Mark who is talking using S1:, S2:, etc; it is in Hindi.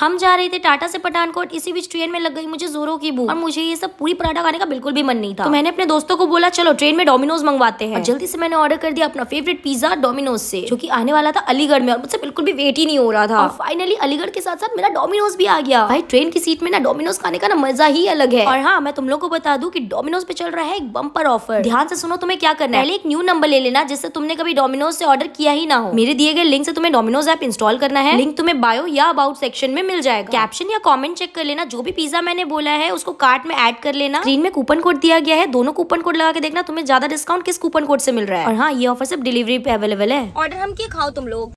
S1: हम जा रहे थे टाटा से पठानकोट इसी बीच ट्रेन में लग गई मुझे जोरों की भूख और मुझे ये सब पूरी पराठा खाने का बिल्कुल भी मन नहीं था तो मैंने अपने दोस्तों को बोला चलो ट्रेन में डोमिनोज मंगवाते हैं जल्दी से मैंने ऑर्डर कर दिया अपना फेवरेट पिज्जा डोमिनोज से जो कि आने वाला था अलीगढ़ में और मुझसे बिल्कुल भी वेट ही नहीं हो रहा था फाइनली अलीगढ़ के साथ साथ मेरा डोमिनोज भी आ गया भाई ट्रेन की सीट में ना डोमिनोज खाने का ना मजा ही अलग है और हाँ मैं तुम लोग को बता दू की डोमिनोज पे चल रहा है एक बंपर ऑफर ध्यान से सुनो तुम्हें क्या करना है पहले एक न्यू नंबर ले लेना जिससे तुमने कभी डोमिनोज से ऑर्डर किया ही ना हो मेरे दिए गए लिंक से तुम्हें डोमिनोज ऐप इंस्टॉल करना है लिंक तुम्हें बायो या अबाउट सेक्शन में में मिल जाएगा कैप्शन या कॉमेंट चेक कर लेना जो भी पिज्जा मैंने बोला है उसको कार्ट में एड कर लेना स्क्रीन में कूपन कोड दिया गया है दोनों कूपन कोड लगा के देखना तुम्हें ज्यादा डिस्काउंट किस कूपन कोड से मिल रहा है और हाँ ये ऑफर सिर्फ डिलीवरी पे
S2: अवेलेबल है
S3: ऑर्डर हम क्या खाओ तुम लोग